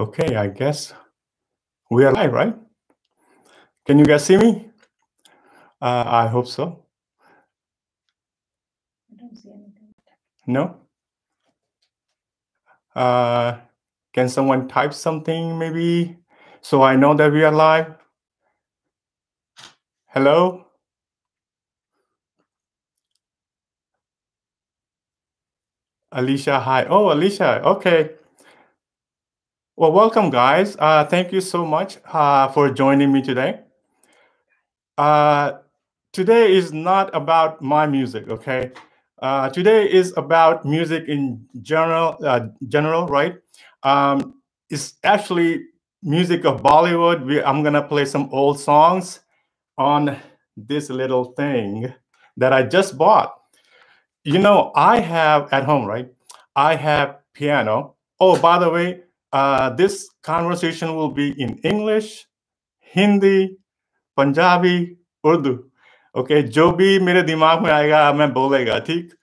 Okay, I guess we are live, right? Can you guys see me? Uh, I hope so. I don't see anything. No? Uh, can someone type something maybe so I know that we are live? Hello? Alicia, hi. Oh, Alicia, okay. Well, welcome, guys. Uh, thank you so much uh, for joining me today. Uh, today is not about my music, okay? Uh, today is about music in general, uh, general, right? Um, it's actually music of Bollywood. We, I'm gonna play some old songs on this little thing that I just bought. You know, I have at home, right? I have piano. Oh, by the way, Uh, this conversation will be in English, Hindi, Punjabi, Urdu. okay, जो भी मेरे दिमाग में आएगा मैं बोलेगा ठीक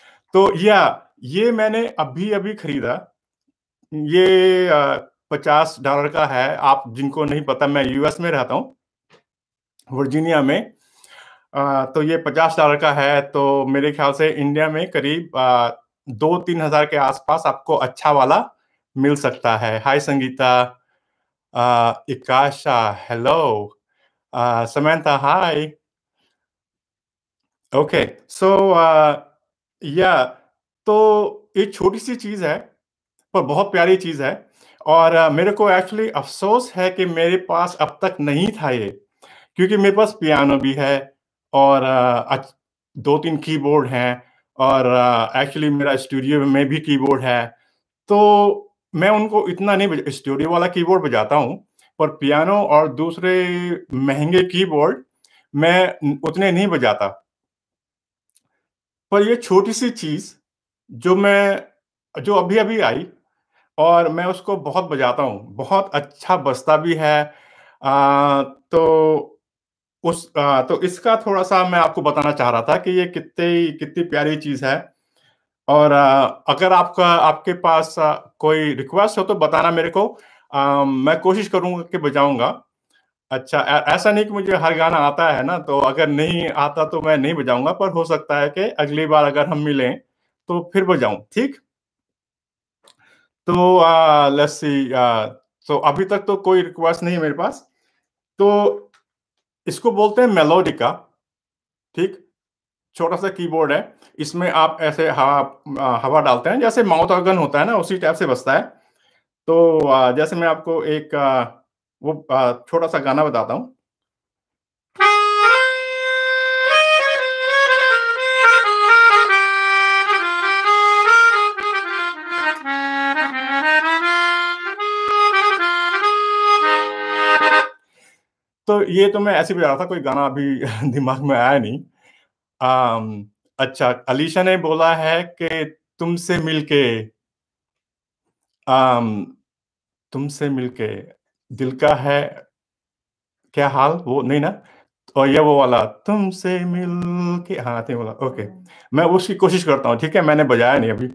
तो या ये मैंने अभी अभी खरीदा ये uh, पचास डॉलर का है आप जिनको नहीं पता मैं यूएस में रहता हूँ वर्जीनिया में आ, uh, तो ये पचास डॉलर का है तो मेरे ख्याल से इंडिया में करीब uh, दो तीन हजार के आसपास आपको अच्छा वाला मिल सकता है hi Sangeeta Ikasha hello Samyata hi okay so या तो ये छोटी सी चीज है पर बहुत प्यारी चीज है और uh, मेरे को एक्चुअली अफसोस है कि मेरे पास अब तक नहीं था ये क्योंकि मेरे पास पियानो भी है और uh, दो तीन कीबोर्ड हैं और एक्चुअली uh, मेरा स्टूडियो में भी कीबोर्ड है तो मैं उनको इतना नहीं बजा स्टूडियो वाला कीबोर्ड बजाता हूँ पर पियानो और दूसरे महंगे कीबोर्ड मैं उतने नहीं बजाता पर ये छोटी सी चीज जो मैं जो अभी अभी आई और मैं उसको बहुत बजाता हूँ बहुत अच्छा बजता भी है आ, तो उस आ, तो इसका थोड़ा सा मैं आपको बताना चाह रहा था कि ये कितनी कितनी प्यारी चीज है और आ, अगर आपका आपके पास आ, कोई रिक्वेस्ट हो तो बताना मेरे को आ, मैं कोशिश करूंगा कि बजाऊंगा अच्छा ऐसा नहीं कि मुझे हर गाना आता है ना तो अगर नहीं आता तो मैं नहीं बजाऊंगा पर हो सकता है कि अगली बार अगर हम मिलें तो फिर बजाऊं ठीक तो लस्सी तो अभी तक तो कोई रिक्वेस्ट नहीं मेरे पास तो इसको बोलते हैं मेलोडिका ठीक छोटा सा कीबोर्ड है इसमें आप ऐसे हवा हवा डालते हैं जैसे माउथ ऑर्गन होता है ना उसी टाइप से बसता है तो जैसे मैं आपको एक वो छोटा सा गाना बताता हूँ तो ये तो मैं ऐसे भी रहा था कोई गाना अभी दिमाग में आया नहीं आ, अच्छा अलीशा ने बोला है कि तुमसे मिलके तुमसे मिलके दिल का है क्या हाल वो नहीं ना और ये वो वाला तुमसे मिलके हाँ बोला ओके हाँ। मैं उसकी कोशिश करता हूँ ठीक है मैंने बजाया नहीं अभी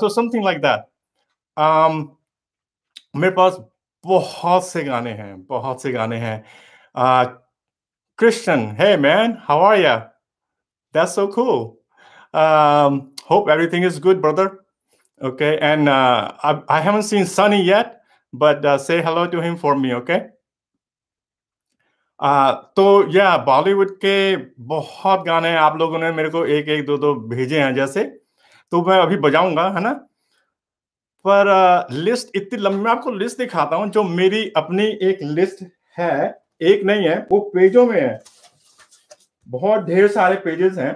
सो समथिंग लाइक दैट मेरे पास बहुत से गाने हैं बहुत से गाने हैं Christian hey man how are you so cool hope everything is good brother okay and I haven't seen Sunny yet but say hello to him for me okay तो या बॉलीवुड के बहुत गाने आप लोगों ने मेरे को एक एक दो दो भेजे हैं जैसे तो मैं अभी बजाऊंगा है ना पर लिस्ट इतनी लंबी मैं आपको लिस्ट दिखाता हूं जो मेरी अपनी एक लिस्ट है एक नहीं है वो पेजों में है बहुत ढेर सारे पेजेस हैं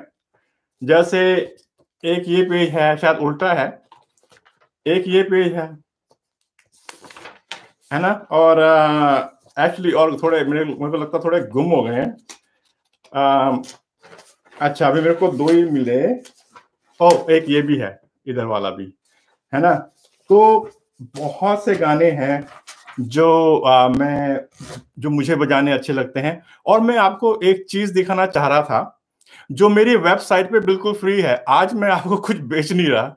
जैसे एक ये पेज है शायद उल्टा है एक ये पेज है है ना और एक्चुअली और थोड़े मेरे मेरे को लगता थोड़े गुम हो गए हैं अच्छा अभी मेरे को दो ही मिले और एक ये भी है इधर वाला भी है ना तो बहुत से गाने हैं जो आ, मैं जो मुझे बजाने अच्छे लगते हैं और मैं आपको एक चीज दिखाना चाह रहा था जो मेरी वेबसाइट पे बिल्कुल फ्री है आज मैं आपको कुछ बेच नहीं रहा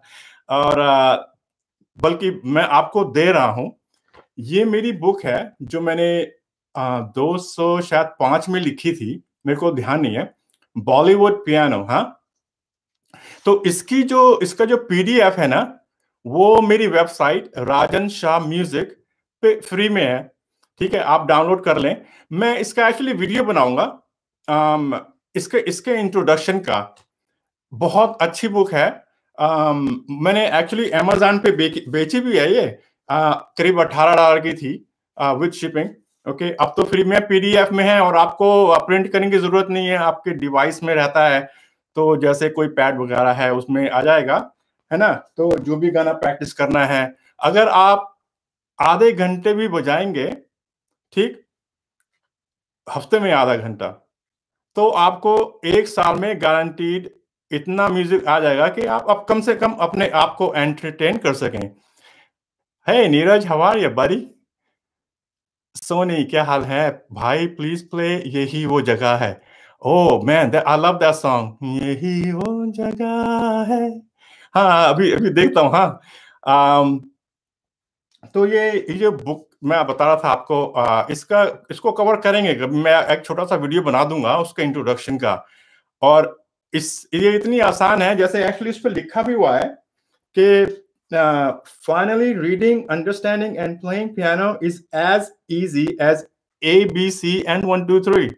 और बल्कि मैं आपको दे रहा हूं ये मेरी बुक है जो मैंने आ, दो सौ शायद पांच में लिखी थी मेरे को ध्यान नहीं है बॉलीवुड पियानो हाँ तो इसकी जो इसका जो पीडीएफ है ना वो मेरी वेबसाइट राजन शाह म्यूजिक पे फ्री में है ठीक है आप डाउनलोड कर लें मैं इसका एक्चुअली वीडियो बनाऊंगा इसके इसके इंट्रोडक्शन का बहुत अच्छी बुक है आम, मैंने एक्चुअली अमेजोन पे बेची भी है ये करीब अट्ठारह डॉलर की थी विद शिपिंग ओके अब तो फ्री में पीडीएफ में है और आपको प्रिंट करने की जरूरत नहीं है आपके डिवाइस में रहता है तो जैसे कोई पैड वगैरह है उसमें आ जाएगा है ना तो जो भी गाना प्रैक्टिस करना है अगर आप आधे घंटे भी बजाएंगे ठीक हफ्ते में आधा घंटा तो आपको एक साल में गारंटीड इतना म्यूजिक आ जाएगा कि आप अब कम से कम अपने आप को एंटरटेन कर सकें है नीरज हवार या बारी सोनी क्या हाल है भाई प्लीज प्ले यही वो जगह है Oh man, that, I love that song. यही वो जगह है हाँ अभी अभी देखता हूँ हाँ तो ये ये बुक मैं बता रहा था आपको आ, इसका इसको कवर करेंगे मैं एक छोटा सा वीडियो बना दूंगा उसका इंट्रोडक्शन का और इस ये इतनी आसान है जैसे एक्चुअली इस पर लिखा भी हुआ है कि finally reading understanding and playing piano is as easy as A B C and one two three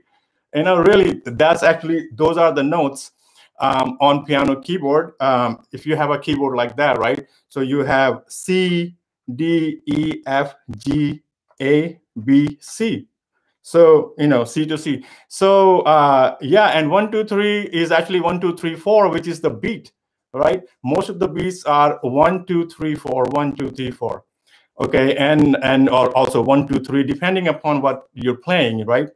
you know, really, that's actually those are the notes um, on piano keyboard. Um, if you have a keyboard like that, right? So you have C, D, E, F, G, A, B, C. So you know C to C. So uh, yeah, and one two three is actually one two three four, which is the beat, right? Most of the beats are one two three four, one two three four okay and and or also one two three depending upon what you're playing right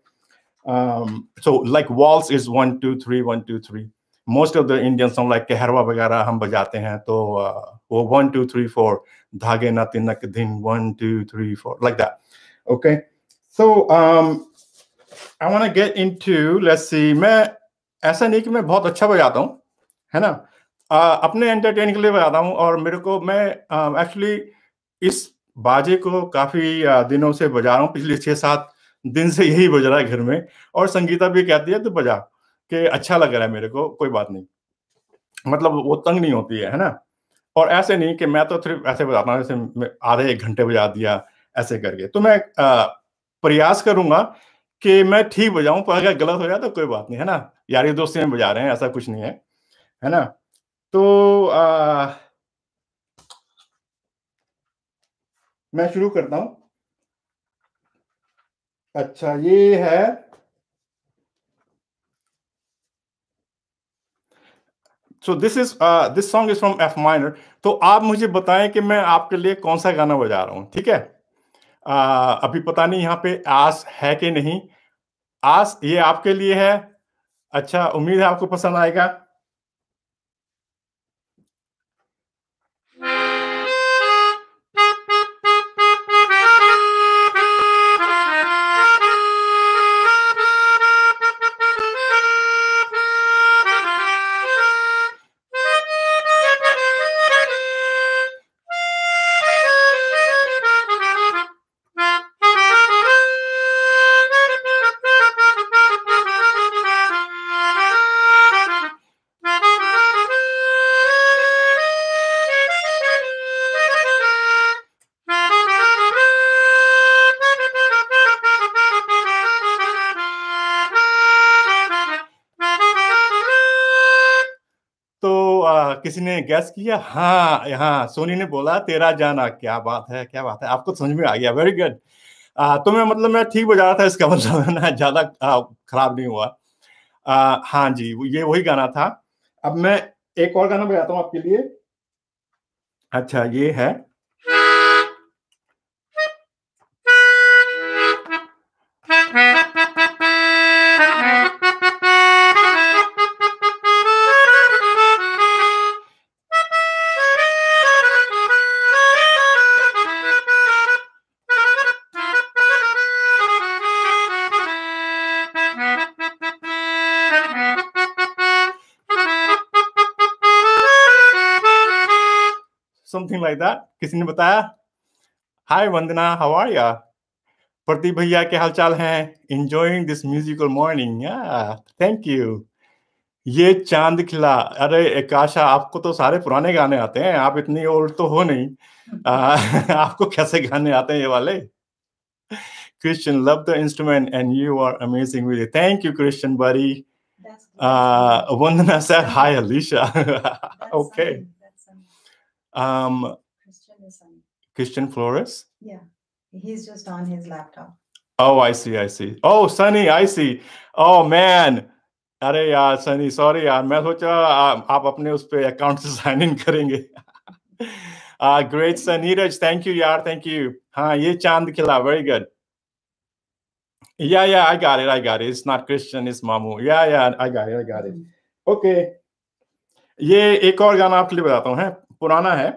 um, so like waltz is one two three one two three most of the Indian songs like kaharwa वगैरह हम बजाते हैं तो वो one two three four धागे na तिनक din one two three four like that okay so um, I want to get into let's see मैं ऐसा nahi ki मैं बहुत acha bajata hu hai na uh, अपने एंटरटेन के लिए बजाता हूँ और मेरे को मैं एक्चुअली uh, इस बाजे को काफी uh, दिनों से बजा रहा हूँ पिछले छः सात दिन से यही बज रहा है घर में और संगीता भी कहती है तो बजा कि अच्छा लग रहा है मेरे को कोई बात नहीं मतलब वो तंग नहीं होती है है ना और ऐसे नहीं कि मैं तो सिर्फ ऐसे बताता हूँ जैसे आधे एक घंटे बजा दिया ऐसे करके तो मैं आ, प्रयास करूंगा कि मैं ठीक बजाऊं पर अगर गलत हो जाए तो कोई बात नहीं है ना यारी दोस्ती में बजा रहे हैं ऐसा कुछ नहीं है है ना तो आ, मैं शुरू करता हूँ अच्छा ये है so this is this song is from F minor तो आप मुझे बताएं कि मैं आपके लिए कौन सा गाना बजा रहा हूं ठीक है uh, अभी पता नहीं यहाँ पे आस है कि नहीं आस ये आपके लिए है अच्छा उम्मीद है आपको पसंद आएगा किसी ने गैस किया हाँ हाँ सोनी ने बोला तेरा जाना क्या बात है क्या बात है आपको समझ में आ गया वेरी गुड तो मैं मतलब मैं ठीक बजा रहा था इसका मतलब ना ज़्यादा खराब नहीं हुआ आ, हाँ जी ये वही गाना था अब मैं एक और गाना बजाता हूँ आपके लिए अच्छा ये है समथिंग लाइक दैट किसी ने बताया hi Vandana how are you Pradeep भैया के हालचाल हैं enjoying this musical morning thank you ये चांद खिला अरे एकाशा आपको तो सारे पुराने गाने आते हैं आप इतनी ओल्ड तो हो नहीं आ, आपको कैसे गाने आते हैं ये वाले Christian, love the instrument, and you are amazing with it. Thank you, Christian, buddy. Uh, Wandana said, Hi, Alicia. okay. Um, Christian Flores. Yeah, he's just on his laptop. Oh, I see. I see. Oh, Sunny, I see. Oh man. अरे यार Sunny sorry यार मैं सोचा आप अपने उस पर account से साइन इन करेंगे great sir Neeraj thank you यार थैंक यू हाँ ये चांद खिला वेरी गुड या या आई गार आई गार इट्स नॉट क्रिश्चियन इट्स मामू या या आई गारे आई गार ओके ये एक और गाना आपके लिए बताता हूँ पुराना है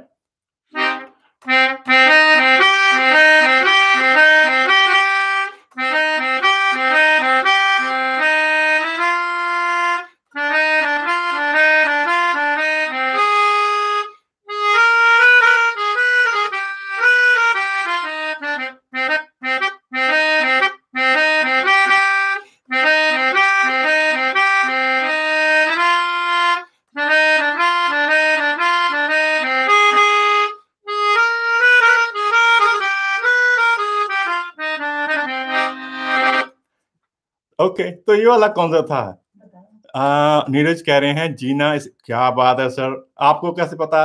ओके तो ये वाला कौन सा था नीरज कह रहे हैं जीना इस, क्या बात है सर आपको कैसे पता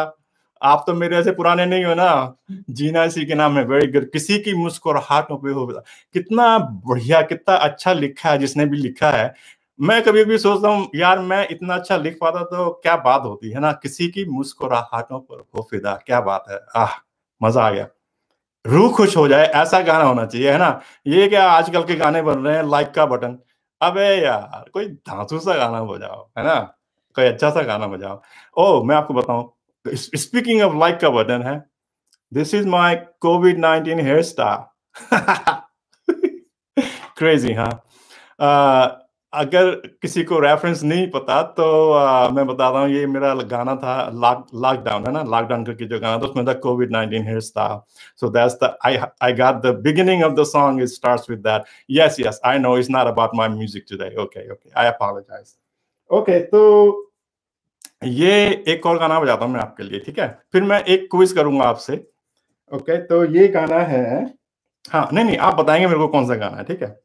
आप तो मेरे ऐसे पुराने नहीं हो ना जीना इसी के नाम है वेरी गुड किसी की मुस्कुराहटों पे हो कितना बढ़िया कितना अच्छा लिखा है जिसने भी लिखा है मैं कभी भी सोचता हूँ यार मैं इतना अच्छा लिख पाता तो क्या बात होती है ना किसी की मुस्कुराहटों पर हो फिदा क्या बात है आह मजा आ गया रूह खुश हो जाए ऐसा गाना होना चाहिए है ना ये क्या आजकल के गाने बन रहे हैं लाइक का बटन अबे यार कोई धांसू सा गाना बजाओ है ना कोई अच्छा सा गाना बजाओ ओ मैं आपको बताऊं स्पीकिंग ऑफ लाइक का वर्डन है this is my COVID nineteen hair style crazy हाँ अगर किसी को रेफरेंस नहीं पता तो आ, मैं बता रहा हूँ ये मेरा गाना था लॉकडाउन लाक, है ना लॉकडाउन करके जो गाना था उसमें था कोविड नाइनटीन हिट्स था so that's the I I got the beginning of the song it starts with that yes yes I know it's not about my music today okay okay I apologise okay तो ये एक और गाना बजाता हूँ मैं आपके लिए ठीक है फिर मैं एक क्विज करूंगा आपसे ओके okay, तो ये गाना है हाँ नहीं नहीं आप बताएंगे मेरे को कौन सा गाना है ठीक है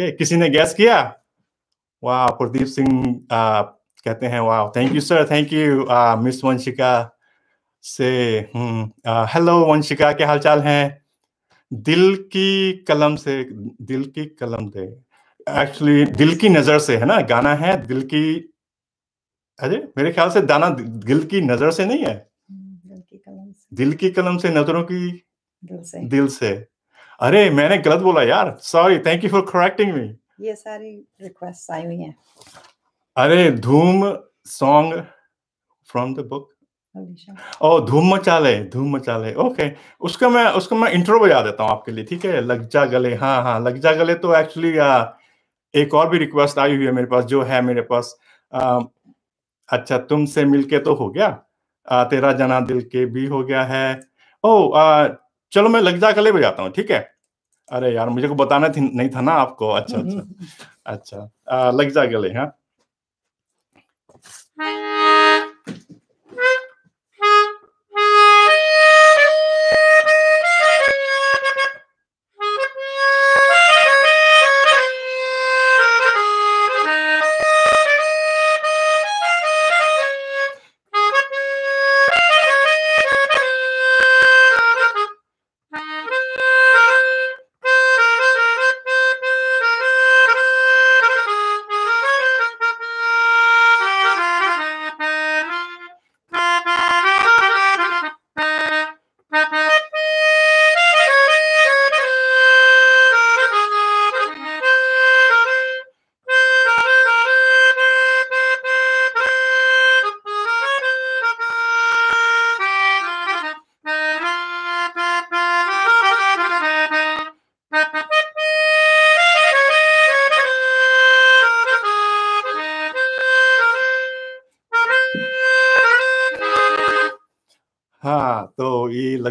ओके किसी ने गैस किया वाह प्रदीप सिंह कहते हैं वाह thank you sir thank you miss Vanshika से हेलो hmm, वंशिका uh, क्या हालचाल हैं दिल की कलम से दिल की कलम दे एक्चुअली दिल की नजर से है ना गाना है दिल की अरे मेरे ख्याल से दाना दिल की नजर से नहीं है दिल की कलम से नजरों की दिल से दिल से अरे मैंने गलत बोला यार sorry thank you for correcting me ये सारी रिक्वेस्ट आई हुई हैं अरे Dhoom song from the book ओ धूम मचाले धूम मचाले ओके उसका मैं उसका मैं इंट्रो बजा देता हूँ आपके लिए ठीक है लग जा गले हाँ हाँ लग जा गले तो एक्चुअली एक और भी रिक्वेस्ट आई हुई है मेरे पास जो है मेरे पास आ, अच्छा तुमसे मिलके तो हो गया आ, तेरा जना दिल के भी हो गया है ओ oh, आ, चलो मैं लग जा ले जाता हूँ ठीक है अरे यार मुझे को बताना थी, नहीं था ना आपको अच्छा अच्छा अच्छा लग जा गले हाँ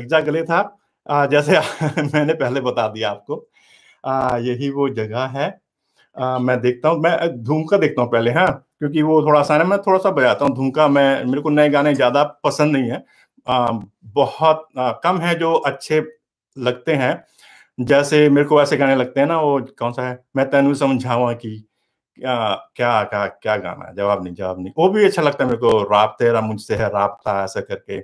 पिज्जा गले था आ, जैसे मैंने पहले बता दिया आपको आ, यही वो जगह है आ, मैं देखता हूँ मैं धूमका देखता हूँ पहले हाँ क्योंकि वो थोड़ा सा ना मैं थोड़ा सा बजाता हूँ धूमका मैं मेरे को नए गाने ज्यादा पसंद नहीं है आ, बहुत आ, कम है जो अच्छे लगते हैं जैसे मेरे को ऐसे गाने लगते हैं ना वो कौन सा है मैं तेनू समझावा की क्या क्या क्या क्या गाना है जवाब नहीं जवाब नहीं वो भी अच्छा लगता है मेरे को राब तेरा मुझसे है राबता ऐसा करके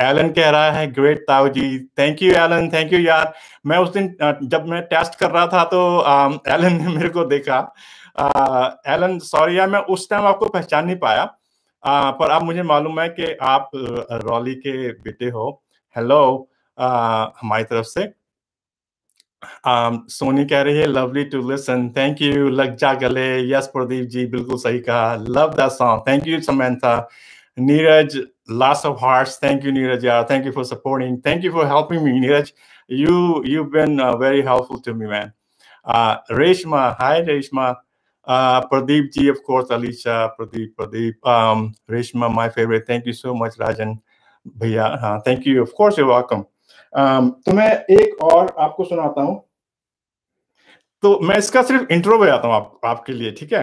एलन कह रहा है ग्रेट ताऊ जी thank you Alan thank you यार मैं उस दिन जब मैं टेस्ट कर रहा था तो एलन ने मेरे को देखा एलन सॉरी यार मैं उस टाइम आपको पहचान नहीं पाया आ, पर अब मुझे मालूम है कि आप रॉली के बेटे हो हेलो हमारी तरफ से सोनी कह रही है lovely to listen thank you लग जा गले यस प्रदीप जी बिल्कुल सही कहा love that song thank you Samantha Neeraj lots of hearts. Thank you, Neeraj. Thank you for supporting. Thank you for helping me, Neeraj. You you've been uh, very helpful to me, man. Uh, Reshma, hi Reshma. Uh, Pradeep ji, of course, Alicia, Pradeep, Pradeep, um, Reshma, my favorite. Thank you so much, Rajan. भैया हाँ thank you of course you welcome तो मैं एक और आपको सुनाता हूँ तो मैं इसका सिर्फ इंट्रो बजाता हूँ आप, आपके लिए ठीक है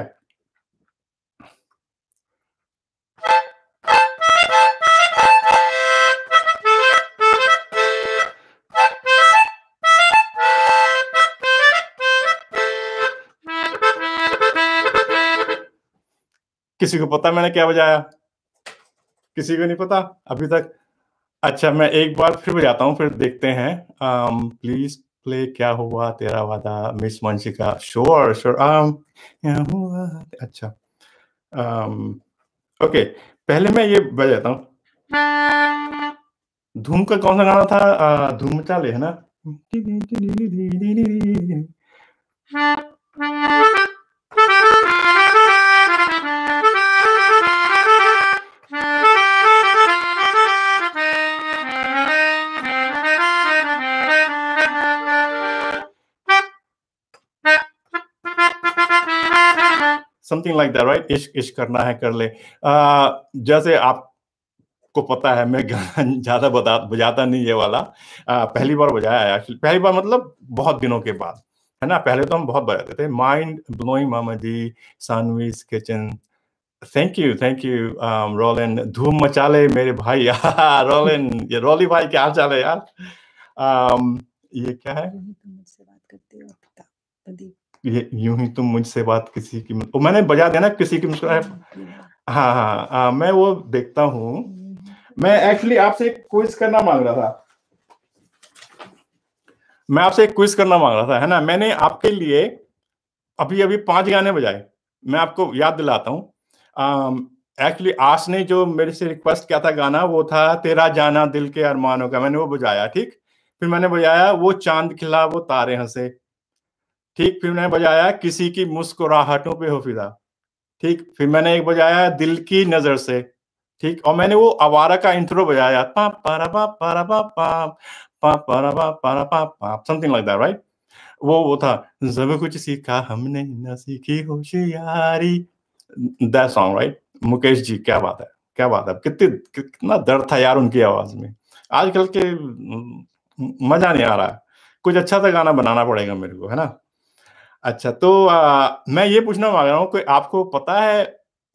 किसी को पता मैंने क्या बजाया किसी को नहीं पता अभी तक अच्छा मैं एक बार फिर बजाता हूँ फिर देखते हैं um, प्लीज प्ले क्या हुआ तेरा वादा मिस मंशी श्योर श्योर हुआ अच्छा um, ओके पहले मैं ये बजाता हूँ धूम का कौन सा गाना था धूम चाले है ना समथिंग लाइक दैट राइट इश्क इश्क करना है कर ले uh, जैसे आप को पता है मैं ज्यादा बता बजाता नहीं ये वाला आ, पहली बार बजाया है एक्चुअली पहली बार मतलब बहुत दिनों के बाद है ना पहले तो हम बहुत बजाते थे माइंड ब्लोइंग मामा जी Saanvi's kitchen thank you thank you Rolan Dhoom मचाले मेरे भाई रोलन ये रोली भाई क्या हाल है यार um, ये क्या है ये यूं ही तुम मुझसे बात किसी की तो मैंने बजा दिया ना किसी की मुस्कुराहट मतलब हाँ, हाँ हाँ हाँ मैं वो देखता हूँ मैं एक्चुअली आपसे एक क्विज करना मांग रहा था मैं आपसे एक क्विज करना मांग रहा था है ना मैंने आपके लिए अभी अभी पांच गाने बजाए मैं आपको याद दिलाता हूँ एक्चुअली आश ने जो मेरे से रिक्वेस्ट किया था गाना वो था तेरा जाना दिल के अरमानों का मैंने वो बजाया ठीक फिर मैंने बजाया वो चांद खिला वो तारे हंसे ठीक फिर मैंने बजाया किसी की मुस्कुराहटों पे हो फिदा ठीक फिर मैंने एक बजाया दिल की नजर से ठीक और मैंने वो आवारा का इंट्रो बजाया पा पारा पा पारा पा पा पा पारा पा पारा पा पा समथिंग लाइक दैट राइट वो वो था सब कुछ सीखा हमने न सीखी होशियारी that song right Mukesh ji क्या बात है क्या बात है कितनी कितना दर्द था यार उनकी आवाज में आजकल के मजा नहीं आ रहा कुछ अच्छा सा गाना बनाना पड़ेगा मेरे को है ना अच्छा तो आ, मैं ये पूछना मांग रहा हूँ कि आपको पता है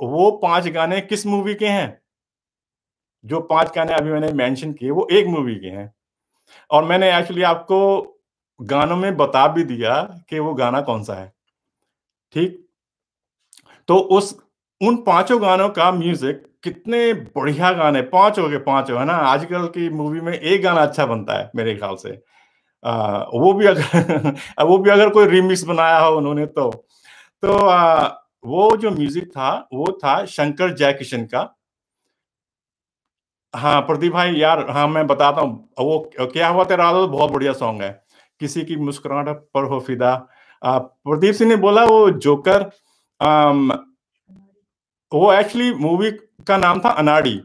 वो पांच गाने किस मूवी के हैं जो पांच गाने अभी मैंने मेंशन किए वो एक मूवी के हैं और मैंने एक्चुअली आपको गानों में बता भी दिया कि वो गाना कौन सा है ठीक तो उस उन पांचों गानों का म्यूजिक कितने बढ़िया गाने पांच हो गए पांच हो है ना आजकल की मूवी में एक गाना अच्छा बनता है मेरे ख्याल से आ, वो भी अगर वो भी अगर कोई रिमिक्स बनाया हो उन्होंने तो तो आ, वो जो म्यूजिक था वो था शंकर जयकिशन का हाँ प्रदीप भाई यार हाँ मैं बताता हूँ वो क्या हुआ तेरा तो बहुत बढ़िया सॉन्ग है किसी की मुस्कुराहट पर हो फिदा प्रदीप सिंह ने बोला वो जोकर आ, वो एक्चुअली मूवी का नाम था अनाड़ी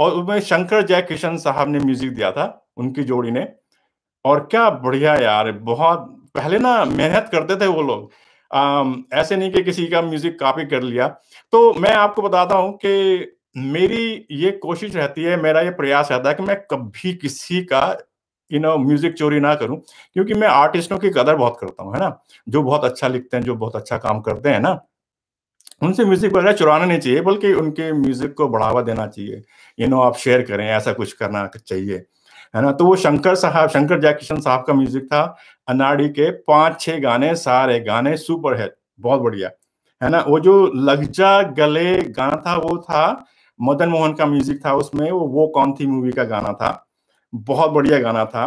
और उसमें शंकर जयकिशन साहब ने म्यूजिक दिया था उनकी जोड़ी ने और क्या बढ़िया यार बहुत पहले ना मेहनत करते थे वो लोग ऐसे नहीं कि किसी का म्यूजिक कॉपी कर लिया तो मैं आपको बताता हूँ कि मेरी ये कोशिश रहती है मेरा ये प्रयास रहता है कि मैं कभी किसी का यू नो म्यूजिक चोरी ना करूं क्योंकि मैं आर्टिस्टों की कदर बहुत करता हूँ है ना जो बहुत अच्छा लिखते हैं जो बहुत अच्छा काम करते हैं ना उनसे म्यूजिक वगैरह चुराना नहीं चाहिए बल्कि उनके म्यूजिक को बढ़ावा देना चाहिए यू नो आप शेयर करें ऐसा कुछ करना चाहिए है ना तो वो शंकर साहब शंकर जयकिशन साहब का म्यूजिक था अनाड़ी के पांच छह गाने सारे गाने सुपर है बहुत बढ़िया है ना वो जो लगजा गले गाना था वो था मदन मोहन का म्यूजिक था उसमें वो वो कौन थी मूवी का गाना था बहुत बढ़िया गाना था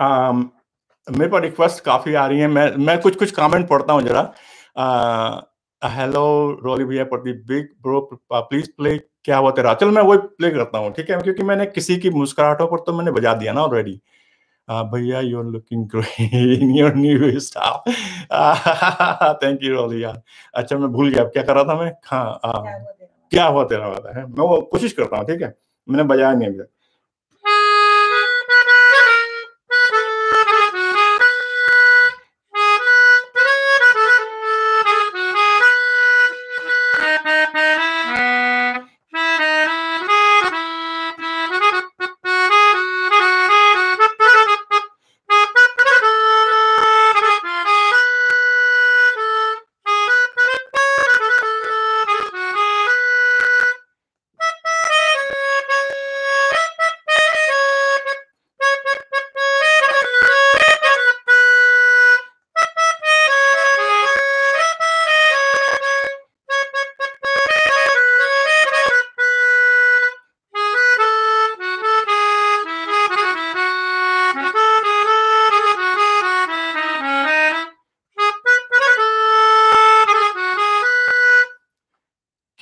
आ, मेरे पर रिक्वेस्ट काफी आ रही है मैं मैं कुछ कुछ कमेंट पढ़ता हूँ जरा हेलो रोली भैया Pradeep big bro please play क्या हुआ तेरा चल मैं वही प्ले करता हूँ ठीक है क्योंकि मैंने किसी की मुस्कुराहटों पर तो मैंने बजा दिया ना ऑलरेडी भैया you are looking your new staff thank you रोल यार अच्छा मैं भूल गया क्या कर रहा था मैं हाँ क्या हुआ तेरा बात है मैं वो कोशिश करता हूँ ठीक है मैंने बजाया नहीं अभी तक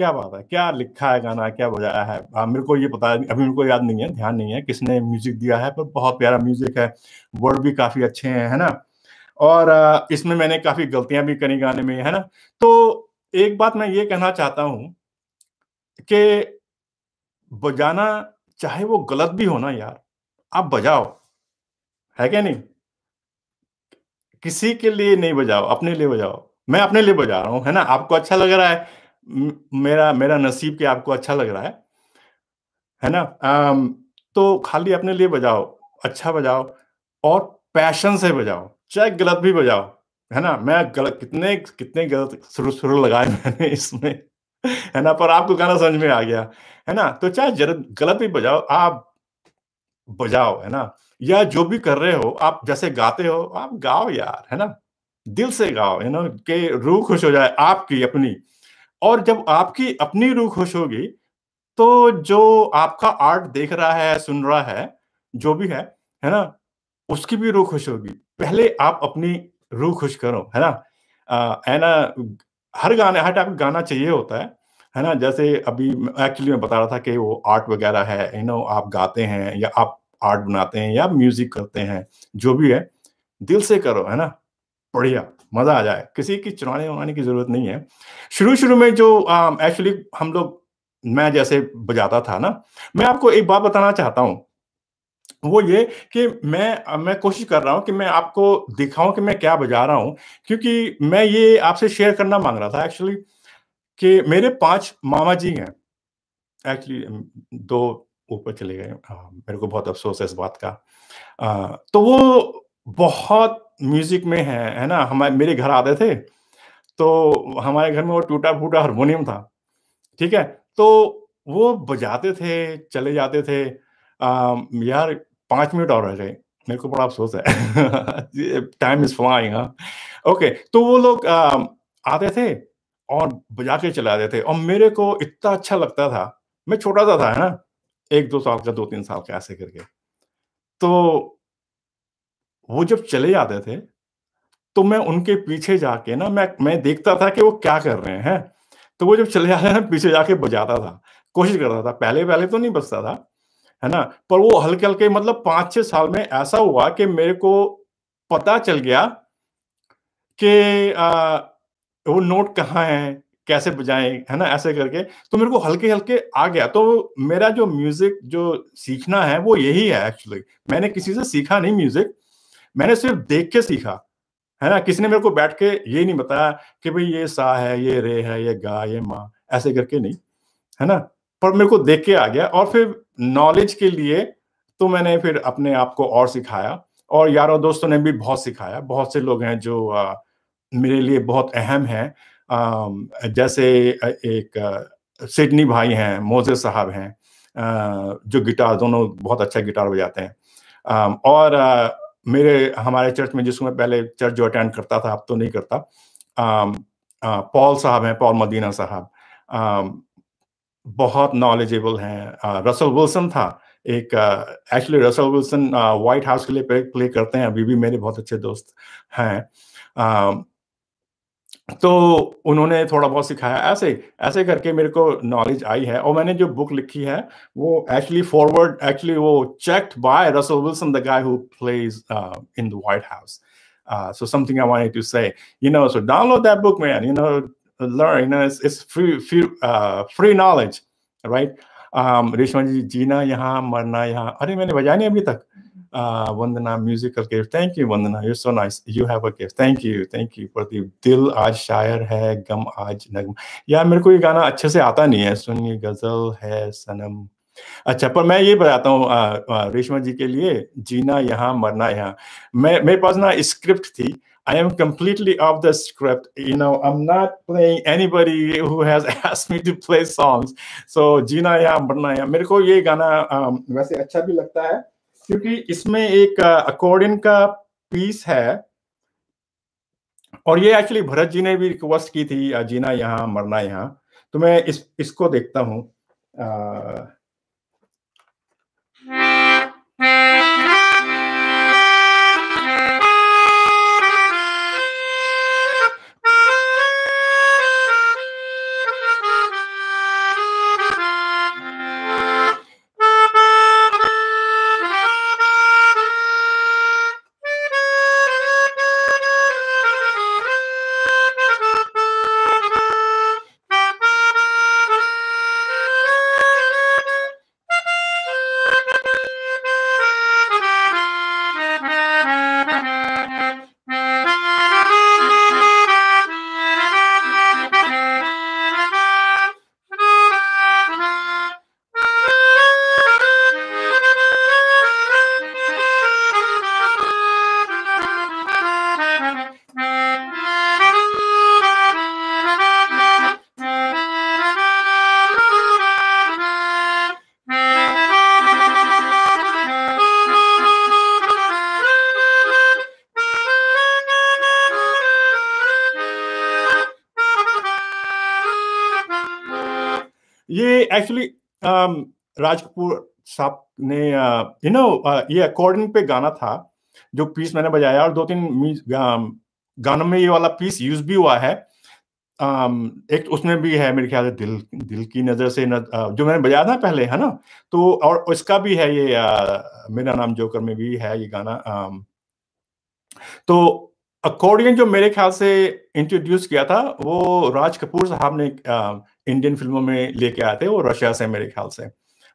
क्या बात है क्या लिखा है गाना क्या बजाया है आ, हाँ, मेरे को ये पता है अभी मेरे को याद नहीं है ध्यान नहीं है किसने म्यूजिक दिया है पर बहुत प्यारा म्यूजिक है वर्ड भी काफी अच्छे हैं है ना और आ, इसमें मैंने काफी गलतियां भी करी गाने में है ना तो एक बात मैं ये कहना चाहता हूं कि बजाना चाहे वो गलत भी हो ना यार आप बजाओ है क्या नहीं किसी के लिए नहीं बजाओ अपने लिए बजाओ मैं अपने लिए बजा रहा हूं है ना आपको अच्छा लग रहा है मेरा मेरा नसीब कि आपको अच्छा लग रहा है है ना आम, तो खाली अपने लिए बजाओ अच्छा बजाओ और पैशन से बजाओ चाहे गलत भी बजाओ है ना मैं गलत कितने कितने गलत शुरू शुरू लगाए मैंने इसमें है ना पर आपको गाना समझ में आ गया है ना तो चाहे गलत भी बजाओ आप बजाओ है ना या जो भी कर रहे हो आप जैसे गाते हो आप गाओ यार है ना दिल से गाओ है ना के रूह खुश हो जाए आपकी अपनी और जब आपकी अपनी रूह खुश होगी तो जो आपका आर्ट देख रहा है सुन रहा है जो भी है है ना उसकी भी रूह खुश होगी पहले आप अपनी रूह खुश करो है ना है ना हर गाने हर टाइप का गाना चाहिए होता है है ना जैसे अभी एक्चुअली मैं बता रहा था कि वो आर्ट वगैरह है यू नो आप गाते हैं या आप आर्ट बनाते हैं या म्यूजिक करते हैं जो भी है दिल से करो है ना बढ़िया मजा आ जाए किसी की चुनाने उड़ाने की जरूरत नहीं है शुरू शुरू में जो एक्चुअली हम लोग मैं जैसे बजाता था ना मैं आपको एक बात बताना चाहता हूँ वो ये कि मैं मैं कोशिश कर रहा हूँ कि मैं आपको दिखाऊं कि मैं क्या बजा रहा हूँ क्योंकि मैं ये आपसे शेयर करना मांग रहा था एक्चुअली कि मेरे पांच मामा जी हैं एक्चुअली दो ऊपर चले गए मेरे को बहुत अफसोस है इस बात का आ, तो वो बहुत म्यूजिक में है है ना हमारे मेरे घर आते थे तो हमारे घर में वो टूटा फूटा हारमोनियम था ठीक है तो वो बजाते थे चले जाते थे आ, यार पांच मिनट और रह गए मेरे को बड़ा अफसोस है टाइम इज फ्लाइंग ओके तो वो लोग आते थे और बजा के चले आते थे और मेरे को इतना अच्छा लगता था मैं छोटा सा था है ना एक दो साल का दो तीन साल का ऐसे करके तो वो जब चले जाते थे तो मैं उनके पीछे जाके ना मैं मैं देखता था कि वो क्या कर रहे हैं तो वो जब चले जाते ना पीछे जाके बजाता था कोशिश करता था पहले पहले तो नहीं बजता था है ना पर वो हल्के हल्के मतलब पांच छह साल में ऐसा हुआ कि मेरे को पता चल गया कि वो नोट कहाँ है कैसे बजाएं है ना ऐसे करके तो मेरे को हल्के हल्के आ गया तो मेरा जो म्यूजिक जो सीखना है वो यही है एक्चुअली मैंने किसी से सीखा नहीं म्यूजिक मैंने सिर्फ देख के सीखा है ना किसी ने मेरे को बैठ के ये नहीं बताया कि भाई ये सा है ये रे है ये गा ये माँ ऐसे करके नहीं है ना पर मेरे को देख के आ गया और फिर नॉलेज के लिए तो मैंने फिर अपने आप को और सिखाया और यारों दोस्तों ने भी बहुत सिखाया बहुत से लोग हैं जो आ, मेरे लिए बहुत अहम हैं जैसे एक सिडनी भाई हैं मोजे साहब हैं जो गिटार दोनों बहुत अच्छा गिटार बजाते हैं और मेरे हमारे चर्च में जिसको मैं पहले चर्च जो अटेंड करता था अब तो नहीं करता पॉल साहब हैं पॉल मदीना साहब बहुत नॉलेजेबल हैं रसल विल्सन था एक actually Russell Wilson White House के लिए प्ले, करते हैं अभी भी मेरे बहुत अच्छे दोस्त हैं तो उन्होंने थोड़ा बहुत सिखाया ऐसे ऐसे करके मेरे को नॉलेज आई है और मैंने जो बुक लिखी है वो एक्चुअली फॉरवर्ड एक्चुअली वो checked by Russell Wilson the guy who plays in the White House so something I wanted to say you know so download that book man you know learn you know, it's, it's free, free, uh, free knowledge, Reshma ji जीना यहाँ मरना यहाँ अरे मैंने बजाया नहीं अभी तक uh, Vandana musical gift. Thank you, Vandana. You're so nice. You have a gift. Thank you, thank you, Pradeep. दिल आज शायर है, गम आज नगम. यार मेरे को ये गाना अच्छे से आता नहीं है. सुनिए गजल है सनम. अच्छा पर मैं ये बताता हूँ रेशमा जी के लिए जीना यहाँ मरना यहाँ मैं मेरे पास ना स्क्रिप्ट थी I am completely off the script. You know, I'm not playing anybody who has asked me to play songs. So Jina ya Barna ya मेरे को ये गाना um, वैसे अच्छा भी लगता है क्योंकि इसमें एक अकॉर्डिंग का पीस है और ये एक्चुअली भरत जी ने भी रिक्वेस्ट की थी जीना यहाँ मरना यहाँ तो मैं इस इसको देखता हूँ एक्चुअली राज कपूर साहब ने यू uh, नो uh, ये अकॉर्डिंग पे गाना था जो पीस मैंने बजाया और दो तीन um, गानों में ये वाला पीस यूज भी हुआ है um, एक उसमें भी है मेरे ख्याल से दिल दिल की नजर से न, uh, जो मैंने बजाया था पहले है ना तो और इसका भी है ये आ, मेरा नाम जोकर में भी है ये गाना आ, um, तो अकॉर्डियन जो मेरे ख्याल से इंट्रोड्यूस किया था वो राज कपूर साहब ने आ, इंडियन फिल्मों में लेके आते हैं वो रशिया से मेरे ख्याल से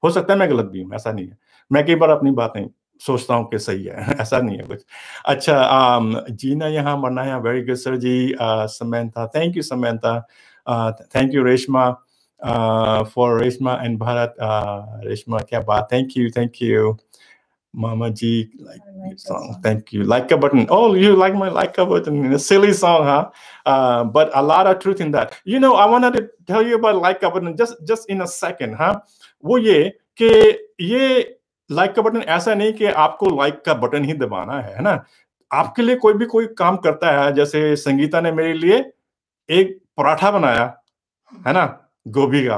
हो सकता है मैं गलत भी हूँ ऐसा नहीं है मैं कई बार अपनी बात नहीं सोचता हूँ कि सही है ऐसा नहीं है कुछ अच्छा आ, जीना यहाँ मरना यहाँ very good sir ji Samyata thank you Samyata thank you Reshma for Reshma and Bharat Reshma क्या बात thank you thank you Mama G, like, like song. song. Thank you. Like a button. Oh, you like my like a button. A silly song, huh? Uh, but a lot of truth in that. You know, I wanted to tell you about like a button just just in a second, huh? वो ये कि ये like का button ऐसा नहीं कि आपको like का बटन ही दबाना है ना आपके लिए कोई भी कोई काम करता है जैसे संगीता ने मेरे लिए एक पराठा बनाया है ना गोभी का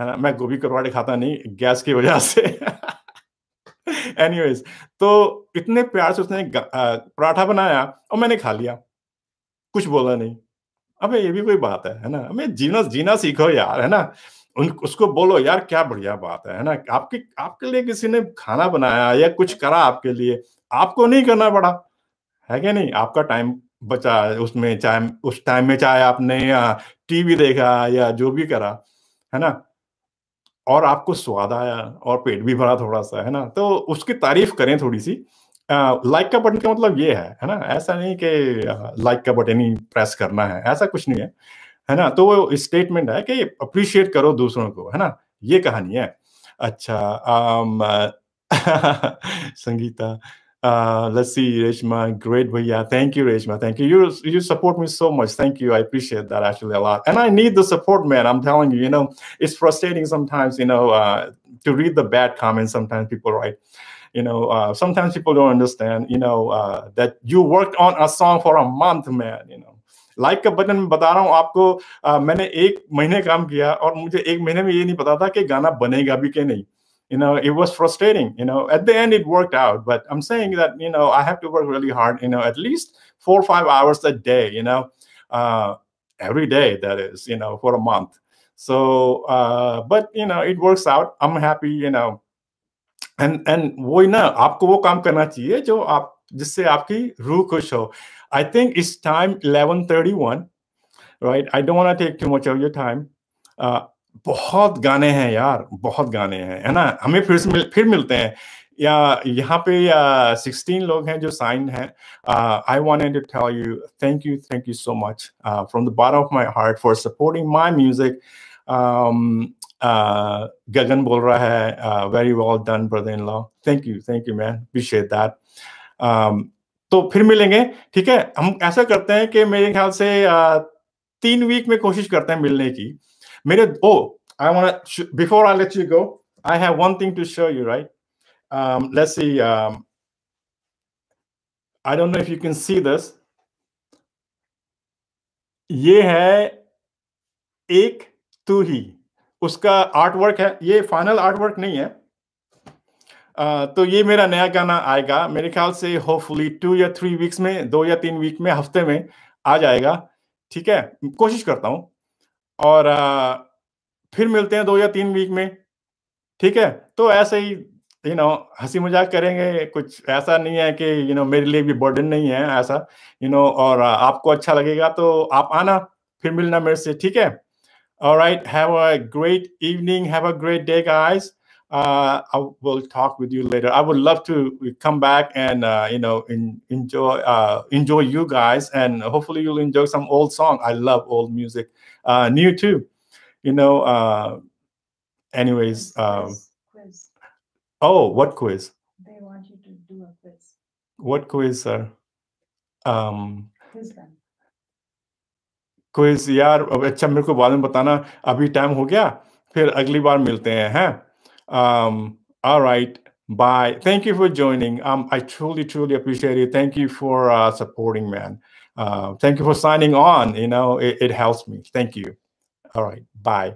है ना मैं गोभी का पराठे खाता नहीं गैस की वजह से एनीवेज तो इतने प्यार से उसने पराठा बनाया और मैंने खा लिया कुछ बोला नहीं अबे ये भी कोई बात है है ना हमें जीना जीना सीखो यार है ना उन उसको बोलो यार क्या बढ़िया बात है ना आपके आपके लिए किसी ने खाना बनाया या कुछ करा आपके लिए आपको नहीं करना पड़ा है क्या नहीं आपका टाइम बचा उसमें चाहे उस टाइम में चाहे आपने या टीवी देखा या जो भी करा है ना और आपको स्वाद आया और पेट भी भरा थोड़ा सा है ना तो उसकी तारीफ करें थोड़ी सी लाइक का बटन का मतलब ये है है ना ऐसा नहीं कि लाइक का बटन ही प्रेस करना है ऐसा कुछ नहीं है है ना तो वो स्टेटमेंट है कि अप्रिशिएट करो दूसरों को है ना ये कहानी है अच्छा आम, Sangeeta Uh, let's see, Reshma, great. But yeah, thank you, Reshma. Thank you. You you support me so much. Thank you. I appreciate that actually a lot. And I need the support, man. I'm telling you, you know, it's frustrating sometimes, you know, uh, to read the bad comments sometimes people write. You know, uh, sometimes people don't understand, you know, uh, that you worked on a song for a month, man, you know. Like like का button मैं बता रहा हूँ आपको आ, uh, मैंने एक महीने काम किया और मुझे एक महीने में ये नहीं पता था कि गाना बनेगा भी कि नहीं you know it was frustrating you know at the end it worked out but i'm saying that you know i have to work really hard you know at least four or five hours a day you know uh, every day that is you know for a month so uh, but you know it works out i'm happy you know and and वो not आपको वो काम करना चाहिए जो आप जिससे आपकी रूह खुश हो I think it's time 11:31 right i don't want to take too much of your time uh, बहुत गाने हैं यार बहुत गाने हैं है ना हमें फिर मिल, फिर मिलते हैं या यहाँ पे या सिक्सटीन लोग हैं जो साइन हैं I wanted to tell you thank you thank you so much from the bar of my heart for supporting my music Gagan बोल रहा है very well done brother in law thank you thank you man appreciate that तो फिर मिलेंगे ठीक है हम ऐसा करते हैं कि मेरे ख्याल से uh, तीन वीक में कोशिश करते हैं मिलने की Mere, oh, I want to, before I let you go, I have one thing to show you, right? Um, let's see. Um, I don't know if you can see this. ये है एक तू ही उसका आर्ट वर्क है ये final art work नहीं है आ, तो ये मेरा नया गाना आएगा मेरे ख्याल से होपफुली टू या थ्री वीक्स में दो या तीन वीक में हफ्ते में आ जाएगा ठीक है कोशिश करता हूँ और फिर मिलते हैं दो या तीन वीक में ठीक है तो ऐसे ही यू नो हंसी मजाक करेंगे कुछ ऐसा नहीं है कि यू नो मेरे लिए भी बर्डन नहीं है ऐसा यू नो और आपको अच्छा लगेगा तो आप आना फिर मिलना मेरे से ठीक है All right. Have a great evening. Have a great day, guys. Uh, I will talk with you later. I would love to come back and uh, you know in, enjoy uh, enjoy you guys, and hopefully you'll enjoy some old song. I love old music. uh, new too. You know, uh, anyways. Um, quiz. Oh, what quiz? They want you to do a quiz. What quiz, sir? Uh, um, quiz them. Quiz यार अच्छा मेरे को बाद में बताना अभी time हो गया फिर अगली बार मिलते हैं हैं alright bye thank you for joining I truly truly appreciate you thank you for supporting man uh, thank you for signing on. You know, it, it helps me. Thank you. All right. Bye.